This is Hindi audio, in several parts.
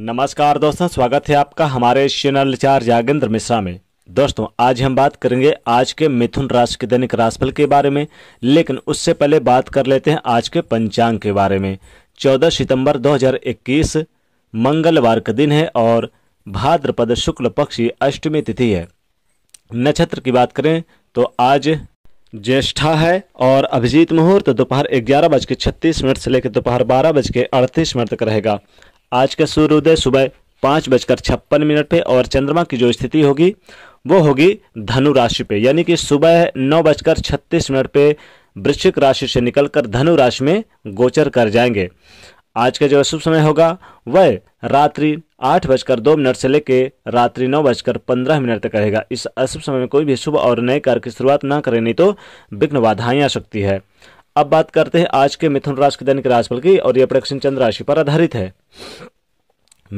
नमस्कार दोस्तों स्वागत है आपका हमारे चैनल चार जागेंद्र मिश्रा में दोस्तों आज हम बात करेंगे आज के मिथुन राशि के दैनिक राशिफल के बारे में लेकिन उससे पहले बात कर लेते हैं आज के पंचांग के बारे में 14 सितंबर 2021 मंगलवार का दिन है और भाद्रपद शुक्ल पक्षी अष्टमी तिथि है नक्षत्र की बात करें तो आज ज्येष्ठा है और अभिजीत मुहूर्त दोपहर ग्यारह बज के छत्तीस मिनट से लेकर दोपहर बारह बज के अड़तीस मिनट तक रहेगा आज का सूर्योदय सुबह पाँच बजकर छप्पन मिनट पे और चंद्रमा की जो स्थिति होगी वो होगी धनु राशि पे यानी कि सुबह नौ बजकर छत्तीस मिनट पे वृश्चिक राशि से निकलकर धनु राशि में गोचर कर जाएंगे आज का जो शुभ समय होगा वह रात्रि आठ बजकर दो मिनट से लेकर रात्रि नौ बजकर पंद्रह मिनट तक रहेगा इस अशुभ समय में कोई भी शुभ और नए कार्य की शुरुआत ना करें नहीं तो विघ्न बाधाएं आ सकती है अब बात करते हैं आज के मिथुन राशि के दैनिक राशिफल की और यह प्रेक्षण चंद्र राशि पर आधारित है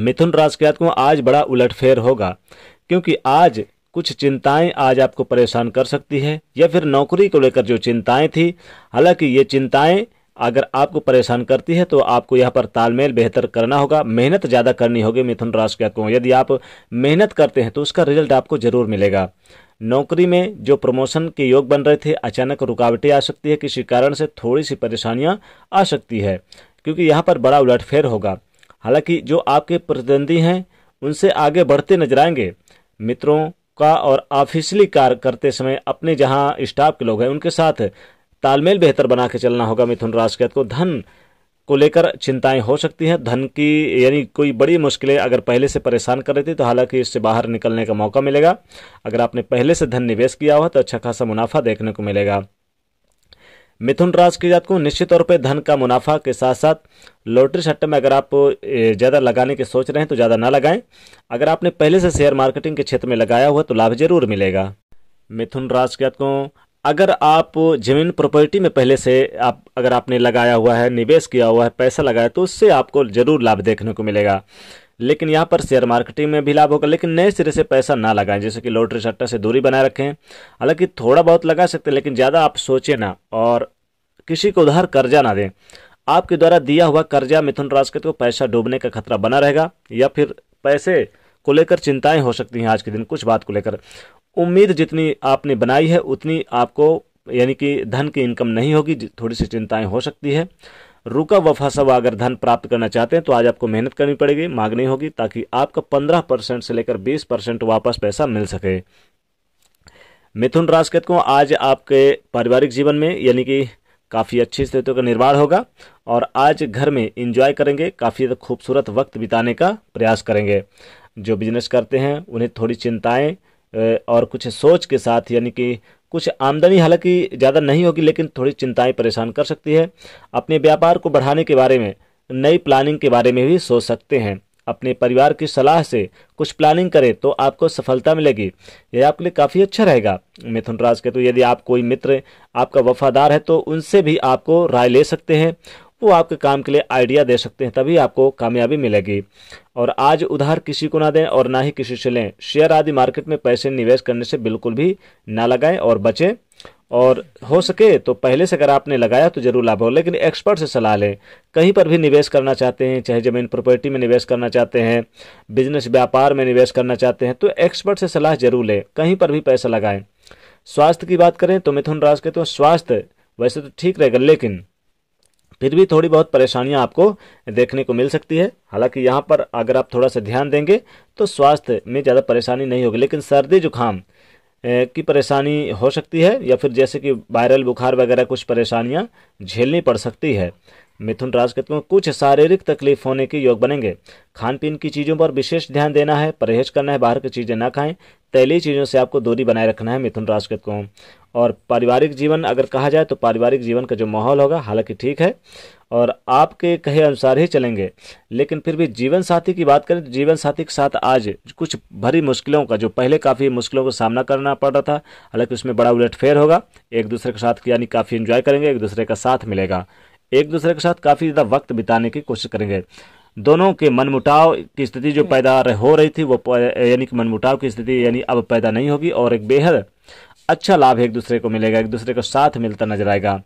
मिथुन राशि के आत्मा आज बड़ा उलटफेर होगा क्योंकि आज कुछ चिंताएं आज आपको परेशान कर सकती है या फिर नौकरी को लेकर जो चिंताएं थी हालांकि ये चिंताएं अगर आपको परेशान करती है तो आपको यहाँ पर तालमेल बेहतर करना होगा मेहनत ज़्यादा करनी होगी मिथुन राशि के को यदि आप मेहनत करते हैं तो उसका रिजल्ट आपको जरूर मिलेगा नौकरी में जो प्रमोशन के योग बन रहे थे अचानक रुकावटें आ सकती है किसी कारण से थोड़ी सी परेशानियाँ आ सकती है क्योंकि यहाँ पर बड़ा उलटफेर होगा हालांकि जो आपके प्रतिद्वंदी हैं उनसे आगे बढ़ते नजर आएंगे मित्रों का और ऑफिसली कार्य करते समय अपने जहां स्टाफ के लोग हैं उनके साथ तालमेल बेहतर बना के चलना होगा मिथुन राशि के को धन को लेकर चिंताएं हो सकती हैं धन की यानी कोई बड़ी मुश्किलें अगर पहले से परेशान कर रही थी तो हालांकि इससे बाहर निकलने का मौका मिलेगा अगर आपने पहले से धन निवेश किया हुआ तो अच्छा खासा मुनाफा देखने को मिलेगा मिथुन राशि के जातकों निश्चित तौर पे धन का मुनाफा के साथ साथ लॉटरी सट्टे में अगर आप ज़्यादा लगाने के सोच रहे हैं तो ज़्यादा ना लगाएं अगर आपने पहले से शेयर मार्केटिंग के क्षेत्र में लगाया हुआ तो लाभ जरूर मिलेगा मिथुन राशि के जातकों अगर आप जमीन प्रॉपर्टी में पहले से आप अगर आपने लगाया हुआ है निवेश किया हुआ है पैसा लगाया तो उससे आपको ज़रूर लाभ देखने को मिलेगा लेकिन यहाँ पर शेयर मार्केटिंग में भी लाभ होगा लेकिन नए सिरे से पैसा ना लगाएं जैसे कि लॉटरी सट्टा से दूरी बनाए रखें हालांकि थोड़ा बहुत लगा सकते हैं लेकिन ज़्यादा आप सोचें ना और किसी को उधार कर्जा ना दें आपके द्वारा दिया हुआ कर्जा मिथुन राशि के तो पैसा डूबने का खतरा बना रहेगा या फिर पैसे को लेकर चिंताएं हो सकती हैं आज के दिन कुछ बात को लेकर उम्मीद जितनी आपने बनाई है उतनी आपको यानी कि धन की इनकम नहीं होगी थोड़ी सी चिंताएं हो सकती है रुका व फंसा हुआ अगर धन प्राप्त करना चाहते हैं तो आज आपको मेहनत करनी पड़ेगी मांगनी होगी ताकि आपका पंद्रह परसेंट से लेकर बीस परसेंट वापस पैसा मिल सके मिथुन राशि कहते को आज आपके पारिवारिक जीवन में यानी कि काफ़ी अच्छी स्थितियों का निर्माण होगा और आज घर में इंजॉय करेंगे काफ़ी खूबसूरत वक्त बिताने का प्रयास करेंगे जो बिजनेस करते हैं उन्हें थोड़ी चिंताएं और कुछ सोच के साथ यानी कि कुछ आमदनी हालांकि ज़्यादा नहीं होगी लेकिन थोड़ी चिंताएं परेशान कर सकती है अपने व्यापार को बढ़ाने के बारे में नई प्लानिंग के बारे में भी सोच सकते हैं अपने परिवार की सलाह से कुछ प्लानिंग करें तो आपको सफलता मिलेगी यह आपके लिए काफ़ी अच्छा रहेगा मिथुन राज के तो यदि आप कोई मित्र आपका वफादार है तो उनसे भी आपको राय ले सकते हैं वो आपके काम के लिए आइडिया दे सकते हैं तभी आपको कामयाबी मिलेगी और आज उधार किसी को ना दें और ना ही किसी से लें शेयर आदि मार्केट में पैसे निवेश करने से बिल्कुल भी ना लगाएं और बचें और हो सके तो पहले से अगर आपने लगाया तो जरूर लाभ हो लेकिन एक्सपर्ट से सलाह लें कहीं पर भी निवेश करना चाहते हैं चाहे जमीन प्रॉपर्टी में निवेश करना चाहते हैं बिजनेस व्यापार में निवेश करना चाहते हैं तो एक्सपर्ट से सलाह जरूर लें कहीं पर भी पैसा लगाएं स्वास्थ्य की बात करें तो मिथुन राज के तो स्वास्थ्य वैसे तो ठीक रहेगा लेकिन फिर भी थोड़ी बहुत परेशानियां आपको देखने को मिल सकती है हालांकि यहाँ पर अगर आप थोड़ा सा ध्यान देंगे तो स्वास्थ्य में ज़्यादा परेशानी नहीं होगी लेकिन सर्दी जुकाम की परेशानी हो सकती है या फिर जैसे कि वायरल बुखार वगैरह कुछ परेशानियां झेलनी पड़ सकती है मिथुन राज कहते कुछ शारीरिक तकलीफ होने के योग बनेंगे खान पीन की चीज़ों पर विशेष ध्यान देना है परहेज करना है बाहर की चीज़ें ना खाएं तैली चीज़ों से आपको दूरी बनाए रखना है मिथुन राज कहते और पारिवारिक जीवन अगर कहा जाए तो पारिवारिक जीवन का जो माहौल होगा हालांकि ठीक है और आपके कहे अनुसार ही चलेंगे लेकिन फिर भी जीवन साथी की बात करें तो जीवन साथी के साथ आज कुछ भरी मुश्किलों का जो पहले काफ़ी मुश्किलों का सामना करना पड़ रहा था हालांकि उसमें बड़ा उलटफेर होगा एक दूसरे के साथ यानी काफ़ी इन्जॉय करेंगे एक दूसरे का साथ मिलेगा एक दूसरे के साथ काफ़ी ज़्यादा वक्त बिताने की कोशिश करेंगे दोनों के मनमुटाव की स्थिति जो पैदा हो रही थी वो यानी कि मनमुटाव की स्थिति यानी अब पैदा नहीं होगी और एक बेहद अच्छा लाभ एक दूसरे को मिलेगा एक दूसरे को साथ मिलता नजर आएगा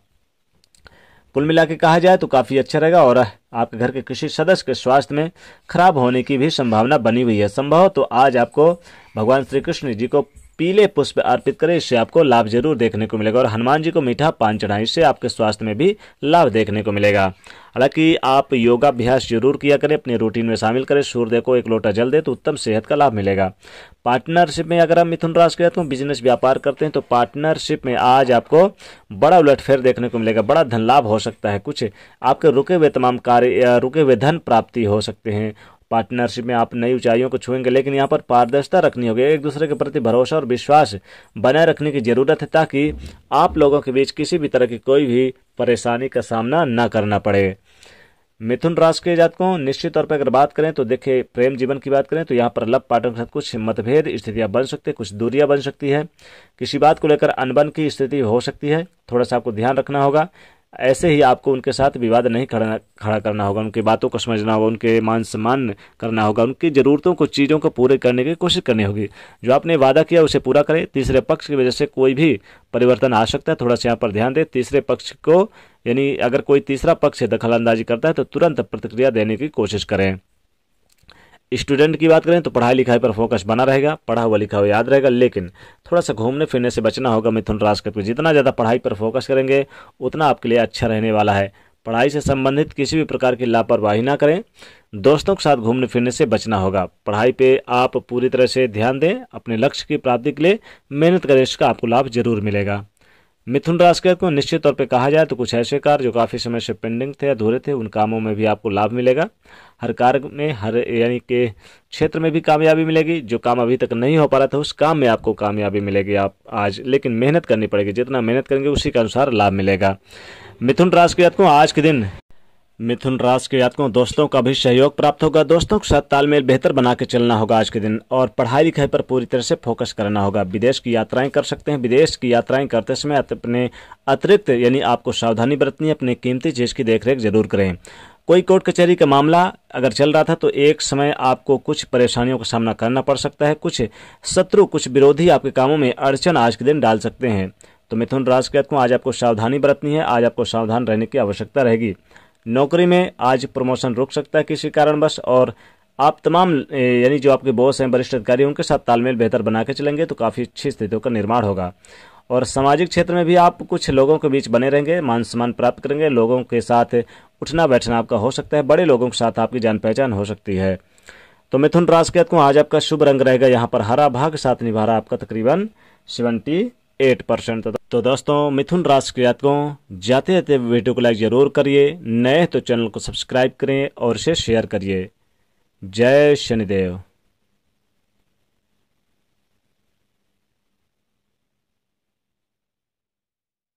कुल मिला के कहा जाए तो काफ़ी अच्छा रहेगा और आपके घर के किसी सदस्य के स्वास्थ्य में खराब होने की भी संभावना बनी हुई है संभव तो आज आपको भगवान श्री कृष्ण जी को पीले पुष्प अर्पित करें इससे आपको लाभ जरूर देखने को मिलेगा और हनुमान जी को मीठा पान चढ़ाएं इससे आपके स्वास्थ्य में भी लाभ देखने को मिलेगा हालांकि आप योगाभ्यास जरूर किया करें अपने रूटीन में शामिल करें सूर्य को एक लोटा जल दे तो उत्तम सेहत का लाभ मिलेगा पार्टनरशिप में अगर हम मिथुन राशि के तो बिजनेस व्यापार करते हैं तो पार्टनरशिप में आज आपको बड़ा उलटफेर देखने को मिलेगा बड़ा धन लाभ हो सकता है कुछ आपके रुके हुए तमाम कार्य रुके हुए धन प्राप्ति हो सकते हैं पार्टनरशिप में आप नई ऊंचाइयों को छुएंगे लेकिन यहाँ पर पारदर्शिता रखनी होगी एक दूसरे के प्रति भरोसा और विश्वास बनाए रखने की जरूरत है ताकि आप लोगों के बीच किसी भी तरह की कोई भी परेशानी का सामना न करना पड़े मिथुन राशि के जातकों निश्चित तौर पर अगर बात करें तो देखिए प्रेम जीवन की बात करें तो यहाँ पर लव पार्टनर के साथ कुछ मतभेद स्थितियाँ बन सकती है कुछ दूरियाँ बन सकती है किसी बात को लेकर अनबन की स्थिति हो सकती है थोड़ा सा आपको ध्यान रखना होगा ऐसे ही आपको उनके साथ विवाद नहीं खड़ा खड़ा करना होगा उनकी बातों को समझना होगा उनके मान सम्मान करना होगा उनकी ज़रूरतों को चीज़ों को पूरे करने की कोशिश करनी होगी जो आपने वादा किया उसे पूरा करें तीसरे पक्ष की वजह से कोई भी परिवर्तन आ सकता है थोड़ा सा यहाँ पर ध्यान दें तीसरे पक्ष को यानी अगर कोई तीसरा पक्ष दखल करता है तो तुरंत प्रतिक्रिया देने की कोशिश करें स्टूडेंट की बात करें तो पढ़ाई लिखाई पर फोकस बना रहेगा पढ़ा हुआ लिखा हुआ याद रहेगा लेकिन थोड़ा सा घूमने फिरने से बचना होगा मिथुन राशि करके जितना ज़्यादा पढ़ाई पर फोकस करेंगे उतना आपके लिए अच्छा रहने वाला है पढ़ाई से संबंधित किसी भी प्रकार की लापरवाही ना करें दोस्तों के साथ घूमने फिरने से बचना होगा पढ़ाई पे आप पूरी तरह से ध्यान दें अपने लक्ष्य की प्राप्ति के लिए मेहनत करें इसका आपको लाभ जरूर मिलेगा मिथुन राजकर को निश्चित तौर पर कहा जाए तो कुछ ऐसे कार्य जो काफ़ी समय से पेंडिंग थे अधूरे थे उन कामों में भी आपको लाभ मिलेगा हर कार्य में हर यानी के क्षेत्र में भी कामयाबी मिलेगी जो काम अभी तक नहीं हो पा रहा था उस काम में आपको कामयाबी मिलेगी आप आज लेकिन मेहनत करनी पड़ेगी जितना मेहनत करेंगे उसी के अनुसार लाभ मिलेगा मिथुन राशि के को आज के दिन मिथुन राशि के जातकों दोस्तों का भी सहयोग प्राप्त होगा दोस्तों के साथ तालमेल बेहतर बना के चलना होगा आज के दिन और पढ़ाई लिखाई पर पूरी तरह से फोकस करना होगा विदेश की यात्राएं कर सकते हैं विदेश की यात्राएं करते समय अपने अतिरिक्त यानी आपको सावधानी बरतनी अपने कीमती चीज़ की देखरेख जरूर करें कोई कोर्ट कचहरी का मामला अगर चल रहा था तो एक समय आपको कुछ परेशानियों का सामना करना पड़ सकता है कुछ शत्रु कुछ विरोधी आपके कामों में अड़चन आज के दिन डाल सकते हैं तो मिथुन राशि के आज आपको सावधानी बरतनी है आज आपको सावधान रहने की आवश्यकता रहेगी नौकरी में आज प्रमोशन रुक सकता है किसी कारणवश और आप तमाम यानी जो आपके बॉस हैं वरिष्ठ अधिकारी उनके साथ तालमेल बेहतर बना के चलेंगे तो काफ़ी अच्छी स्थितियों का निर्माण होगा और सामाजिक क्षेत्र में भी आप कुछ लोगों के बीच बने रहेंगे मान सम्मान प्राप्त करेंगे लोगों के साथ उठना बैठना आपका हो सकता है बड़े लोगों के साथ आपकी जान पहचान हो सकती है तो मिथुन राशि के को आज आपका शुभ रंग रहेगा यहाँ पर हरा भाग साथ निभा रहा आपका तकरीबन सेवेंटी एट परसेंट तो दोस्तों मिथुन राशि के जातकों जाते जाते वीडियो को लाइक जरूर करिए नए तो चैनल को सब्सक्राइब करें और इसे शेयर करिए जय शनिदेव